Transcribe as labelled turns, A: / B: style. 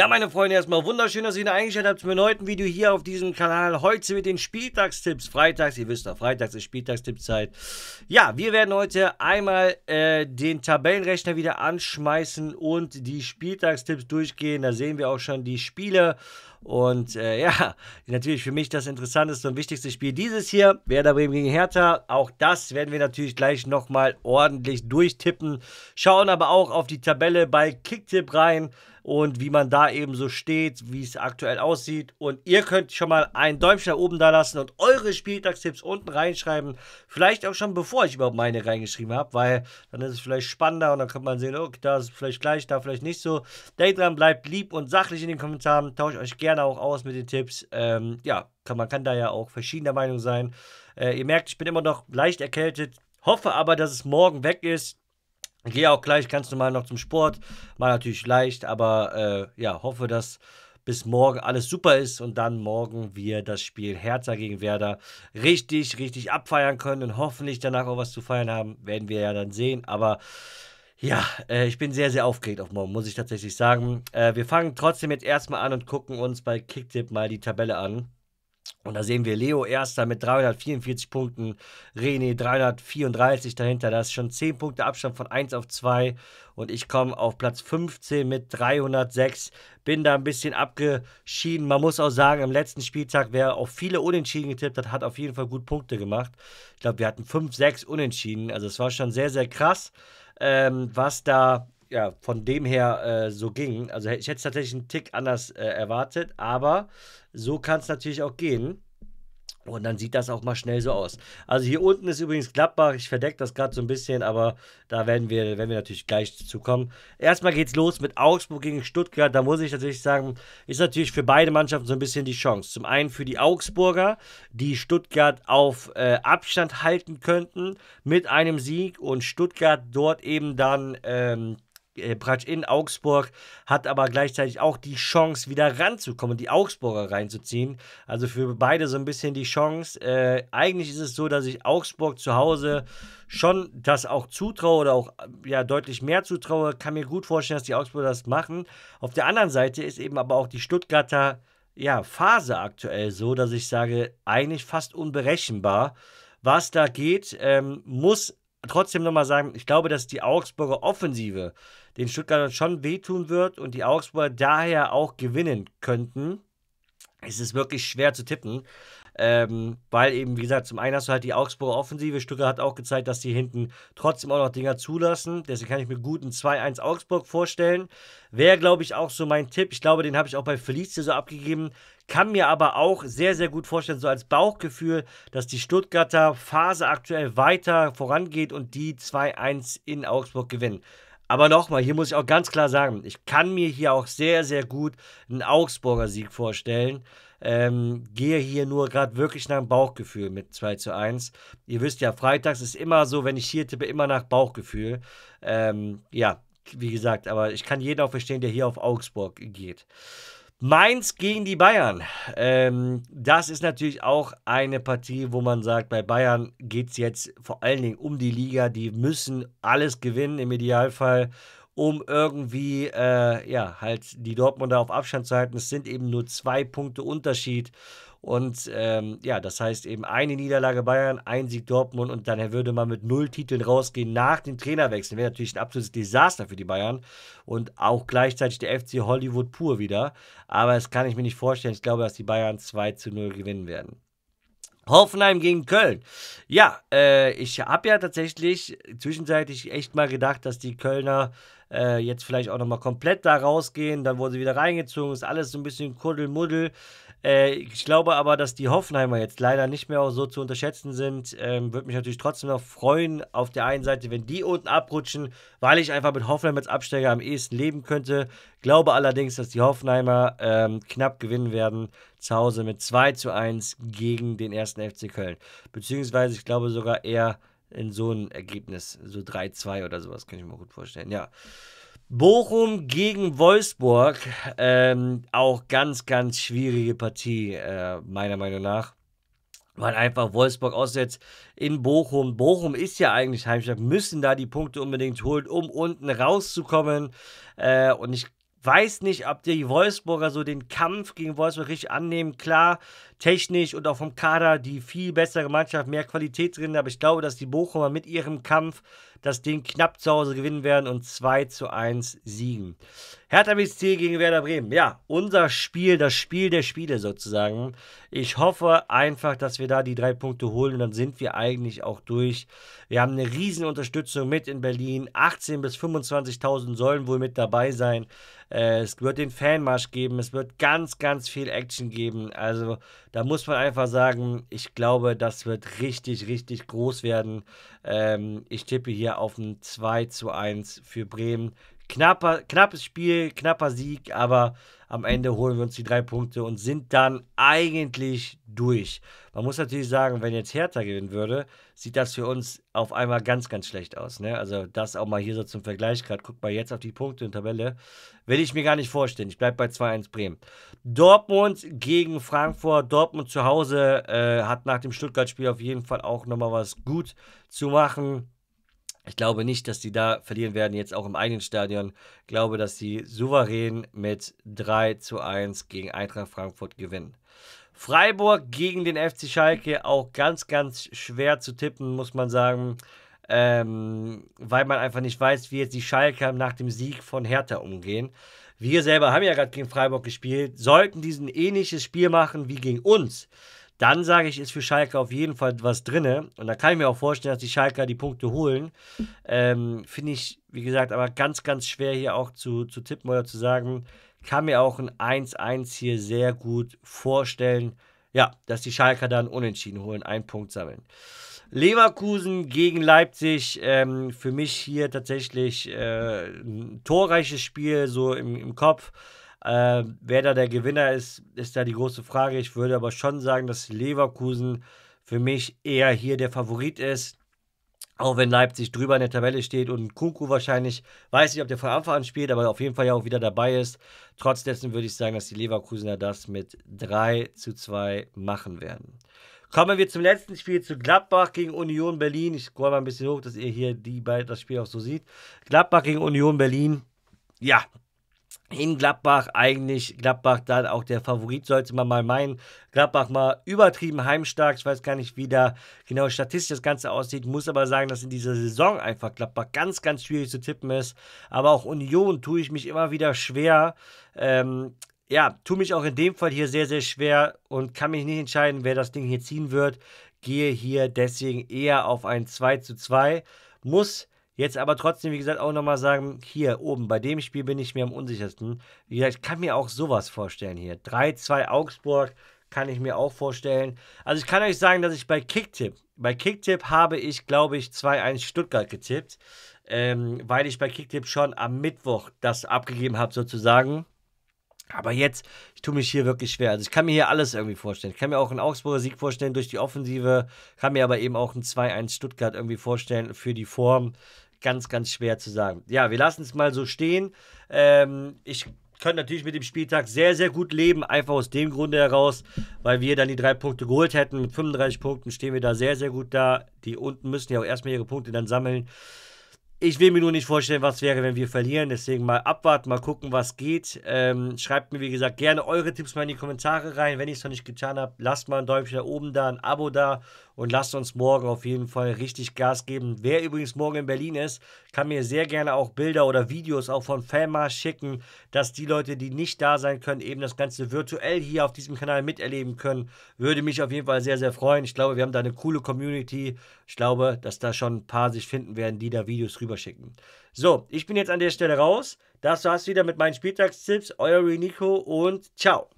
A: Ja, meine Freunde, erstmal wunderschön, dass ihr wieder eingeschaltet habt zum erneuten Video hier auf diesem Kanal. Heute mit den Spieltagstipps. Freitags, ihr wisst doch, freitags ist Spieltagstippzeit. Ja, wir werden heute einmal äh, den Tabellenrechner wieder anschmeißen und die Spieltagstipps durchgehen. Da sehen wir auch schon die Spiele. Und äh, ja, natürlich für mich das interessanteste und wichtigste Spiel dieses hier, Werder Bremen gegen Hertha. Auch das werden wir natürlich gleich nochmal ordentlich durchtippen. Schauen aber auch auf die Tabelle bei Kicktipp rein und wie man da eben so steht, wie es aktuell aussieht. Und ihr könnt schon mal ein Däumchen da oben da lassen und eure Spieltagstipps unten reinschreiben. Vielleicht auch schon bevor ich überhaupt meine reingeschrieben habe, weil dann ist es vielleicht spannender und dann kann man sehen, okay, oh, da ist vielleicht gleich, da vielleicht nicht so. Denkt dran, bleibt lieb und sachlich in den Kommentaren. Tauscht euch gerne auch aus mit den Tipps. Ähm, ja, kann, man kann da ja auch verschiedener Meinung sein. Äh, ihr merkt, ich bin immer noch leicht erkältet. Hoffe aber, dass es morgen weg ist. Gehe auch gleich ganz normal noch zum Sport. Mal natürlich leicht, aber äh, ja, hoffe, dass bis morgen alles super ist und dann morgen wir das Spiel Herzer gegen Werder richtig, richtig abfeiern können und hoffentlich danach auch was zu feiern haben. Werden wir ja dann sehen. Aber ja, äh, ich bin sehr, sehr aufgeregt auf morgen, muss ich tatsächlich sagen. Äh, wir fangen trotzdem jetzt erstmal an und gucken uns bei Kicktip mal die Tabelle an. Und da sehen wir Leo Erster mit 344 Punkten, René 334 dahinter. Das ist schon 10 Punkte Abstand von 1 auf 2. Und ich komme auf Platz 15 mit 306. Bin da ein bisschen abgeschieden. Man muss auch sagen, im letzten Spieltag, wer auf viele Unentschieden getippt hat, hat auf jeden Fall gut Punkte gemacht. Ich glaube, wir hatten 5, 6 Unentschieden. Also es war schon sehr, sehr krass, ähm, was da ja, von dem her äh, so ging. Also ich hätte es tatsächlich einen Tick anders äh, erwartet, aber so kann es natürlich auch gehen. Und dann sieht das auch mal schnell so aus. Also hier unten ist übrigens Gladbach. Ich verdecke das gerade so ein bisschen, aber da werden wir, werden wir natürlich gleich zu kommen. Erstmal geht es los mit Augsburg gegen Stuttgart. Da muss ich natürlich sagen, ist natürlich für beide Mannschaften so ein bisschen die Chance. Zum einen für die Augsburger, die Stuttgart auf äh, Abstand halten könnten mit einem Sieg und Stuttgart dort eben dann ähm, Pratsch äh, in Augsburg, hat aber gleichzeitig auch die Chance, wieder ranzukommen, die Augsburger reinzuziehen. Also für beide so ein bisschen die Chance. Äh, eigentlich ist es so, dass ich Augsburg zu Hause schon das auch zutraue oder auch ja, deutlich mehr zutraue. Kann mir gut vorstellen, dass die Augsburger das machen. Auf der anderen Seite ist eben aber auch die Stuttgarter ja, Phase aktuell so, dass ich sage, eigentlich fast unberechenbar. Was da geht, ähm, muss trotzdem nochmal sagen, ich glaube, dass die Augsburger Offensive den Stuttgartern schon wehtun wird und die Augsburger daher auch gewinnen könnten, ist es wirklich schwer zu tippen. Ähm, weil eben, wie gesagt, zum einen hast du halt die Augsburger Offensive. Stuttgart hat auch gezeigt, dass die hinten trotzdem auch noch Dinger zulassen. Deswegen kann ich mir guten 2-1 Augsburg vorstellen. Wäre, glaube ich, auch so mein Tipp. Ich glaube, den habe ich auch bei Felice so abgegeben. Kann mir aber auch sehr, sehr gut vorstellen, so als Bauchgefühl, dass die Stuttgarter Phase aktuell weiter vorangeht und die 2-1 in Augsburg gewinnen. Aber nochmal, hier muss ich auch ganz klar sagen, ich kann mir hier auch sehr, sehr gut einen Augsburger Sieg vorstellen. Ähm, gehe hier nur gerade wirklich nach dem Bauchgefühl mit 2 zu 1. Ihr wisst ja, freitags ist immer so, wenn ich hier tippe, immer nach Bauchgefühl. Ähm, ja, wie gesagt, aber ich kann jeden auch verstehen, der hier auf Augsburg geht. Mainz gegen die Bayern. Ähm, das ist natürlich auch eine Partie, wo man sagt, bei Bayern geht es jetzt vor allen Dingen um die Liga. Die müssen alles gewinnen im Idealfall um irgendwie äh, ja halt die Dortmunder auf Abstand zu halten. Es sind eben nur zwei Punkte Unterschied. Und ähm, ja, das heißt eben eine Niederlage Bayern, ein Sieg Dortmund und dann würde man mit null Titeln rausgehen nach dem Trainerwechsel. Wäre natürlich ein absolutes Desaster für die Bayern und auch gleichzeitig der FC Hollywood pur wieder. Aber das kann ich mir nicht vorstellen. Ich glaube, dass die Bayern 2 zu 0 gewinnen werden. Hoffenheim gegen Köln. Ja, äh, ich habe ja tatsächlich zwischenzeitlich echt mal gedacht, dass die Kölner äh, jetzt vielleicht auch nochmal komplett da rausgehen. Dann wurden sie wieder reingezogen, ist alles so ein bisschen Kuddelmuddel. Äh, ich glaube aber, dass die Hoffenheimer jetzt leider nicht mehr so zu unterschätzen sind. Ähm, Würde mich natürlich trotzdem noch freuen, auf der einen Seite, wenn die unten abrutschen, weil ich einfach mit Hoffenheim als Absteiger am ehesten leben könnte. Glaube allerdings, dass die Hoffenheimer ähm, knapp gewinnen werden zu Hause mit 2 zu 1 gegen den ersten FC Köln. Beziehungsweise, ich glaube sogar eher in so ein Ergebnis, so 3-2 oder sowas, kann ich mir gut vorstellen. Ja. Bochum gegen Wolfsburg, ähm, auch ganz, ganz schwierige Partie, äh, meiner Meinung nach. Weil einfach Wolfsburg aussetzt in Bochum. Bochum ist ja eigentlich Heimstadt, müssen da die Punkte unbedingt holen, um unten rauszukommen. Äh, und ich weiß nicht, ob die Wolfsburger so den Kampf gegen Wolfsburg richtig annehmen. Klar, technisch und auch vom Kader die viel bessere Mannschaft, mehr Qualität drin, aber ich glaube, dass die Bochumer mit ihrem Kampf das Ding knapp zu Hause gewinnen werden und 2 zu 1 siegen. Hertha BSC gegen Werder Bremen. Ja, unser Spiel, das Spiel der Spiele sozusagen. Ich hoffe einfach, dass wir da die drei Punkte holen und dann sind wir eigentlich auch durch. Wir haben eine riesen Unterstützung mit in Berlin. 18.000 bis 25.000 sollen wohl mit dabei sein. Äh, es wird den Fanmarsch geben. Es wird ganz, ganz viel Action geben. Also da muss man einfach sagen, ich glaube, das wird richtig, richtig groß werden. Ähm, ich tippe hier auf ein 2 zu 1 für Bremen knapper, knappes Spiel, knapper Sieg, aber am Ende holen wir uns die drei Punkte und sind dann eigentlich durch. Man muss natürlich sagen, wenn jetzt Hertha gewinnen würde, sieht das für uns auf einmal ganz, ganz schlecht aus. Ne? Also das auch mal hier so zum Vergleich gerade. Guckt mal jetzt auf die Punkte in Tabelle. Will ich mir gar nicht vorstellen. Ich bleibe bei 2-1 Bremen. Dortmund gegen Frankfurt. Dortmund zu Hause äh, hat nach dem Stuttgart-Spiel auf jeden Fall auch nochmal was gut zu machen. Ich glaube nicht, dass sie da verlieren werden, jetzt auch im eigenen Stadion. Ich glaube, dass sie souverän mit 3 zu 1 gegen Eintracht Frankfurt gewinnen. Freiburg gegen den FC Schalke auch ganz, ganz schwer zu tippen, muss man sagen. Ähm, weil man einfach nicht weiß, wie jetzt die Schalke nach dem Sieg von Hertha umgehen. Wir selber haben ja gerade gegen Freiburg gespielt, sollten diesen ähnliches Spiel machen wie gegen uns, dann sage ich, ist für Schalke auf jeden Fall was drin. Und da kann ich mir auch vorstellen, dass die Schalker die Punkte holen. Ähm, Finde ich, wie gesagt, aber ganz, ganz schwer hier auch zu, zu tippen oder zu sagen. Kann mir auch ein 1-1 hier sehr gut vorstellen. Ja, dass die Schalker dann unentschieden holen, einen Punkt sammeln. Leverkusen gegen Leipzig. Ähm, für mich hier tatsächlich äh, ein torreiches Spiel, so im, im Kopf. Äh, wer da der Gewinner ist, ist da die große Frage. Ich würde aber schon sagen, dass Leverkusen für mich eher hier der Favorit ist. Auch wenn Leipzig drüber in der Tabelle steht und Kuku wahrscheinlich, weiß nicht, ob der von Anfang an spielt, aber auf jeden Fall ja auch wieder dabei ist. Trotzdessen würde ich sagen, dass die Leverkusener das mit 3 zu 2 machen werden. Kommen wir zum letzten Spiel zu Gladbach gegen Union Berlin. Ich scroll mal ein bisschen hoch, dass ihr hier die das Spiel auch so sieht. Gladbach gegen Union Berlin. Ja, in Gladbach eigentlich Gladbach dann auch der Favorit, sollte man mal meinen. Gladbach mal übertrieben heimstark. Ich weiß gar nicht, wie da genau statistisch das Ganze aussieht. Muss aber sagen, dass in dieser Saison einfach Gladbach ganz, ganz schwierig zu tippen ist. Aber auch Union tue ich mich immer wieder schwer. Ähm, ja, tue mich auch in dem Fall hier sehr, sehr schwer und kann mich nicht entscheiden, wer das Ding hier ziehen wird. Gehe hier deswegen eher auf ein 2 zu 2. Muss Jetzt aber trotzdem, wie gesagt, auch nochmal sagen, hier oben, bei dem Spiel bin ich mir am unsichersten. Wie gesagt, ich kann mir auch sowas vorstellen hier. 3-2 Augsburg kann ich mir auch vorstellen. Also ich kann euch sagen, dass ich bei Kicktipp, bei Kicktipp habe ich, glaube ich, 2-1 Stuttgart getippt, ähm, weil ich bei Kicktipp schon am Mittwoch das abgegeben habe sozusagen. Aber jetzt, ich tue mich hier wirklich schwer. Also ich kann mir hier alles irgendwie vorstellen. Ich kann mir auch einen Augsburger Sieg vorstellen durch die Offensive, kann mir aber eben auch einen 2-1 Stuttgart irgendwie vorstellen für die Form ganz, ganz schwer zu sagen. Ja, wir lassen es mal so stehen. Ähm, ich könnte natürlich mit dem Spieltag sehr, sehr gut leben, einfach aus dem Grunde heraus, weil wir dann die drei Punkte geholt hätten. Mit 35 Punkten stehen wir da sehr, sehr gut da. Die unten müssen ja auch erstmal ihre Punkte dann sammeln. Ich will mir nur nicht vorstellen, was wäre, wenn wir verlieren. Deswegen mal abwarten, mal gucken, was geht. Ähm, schreibt mir, wie gesagt, gerne eure Tipps mal in die Kommentare rein. Wenn ich es noch nicht getan habe, lasst mal ein Däumchen da oben da, ein Abo da und lasst uns morgen auf jeden Fall richtig Gas geben. Wer übrigens morgen in Berlin ist, kann mir sehr gerne auch Bilder oder Videos auch von Fanmas schicken, dass die Leute, die nicht da sein können, eben das Ganze virtuell hier auf diesem Kanal miterleben können. Würde mich auf jeden Fall sehr, sehr freuen. Ich glaube, wir haben da eine coole Community. Ich glaube, dass da schon ein paar sich finden werden, die da Videos rüberschicken. So, ich bin jetzt an der Stelle raus. Das war's wieder mit meinen Spieltagstipps. Euer Nico und ciao.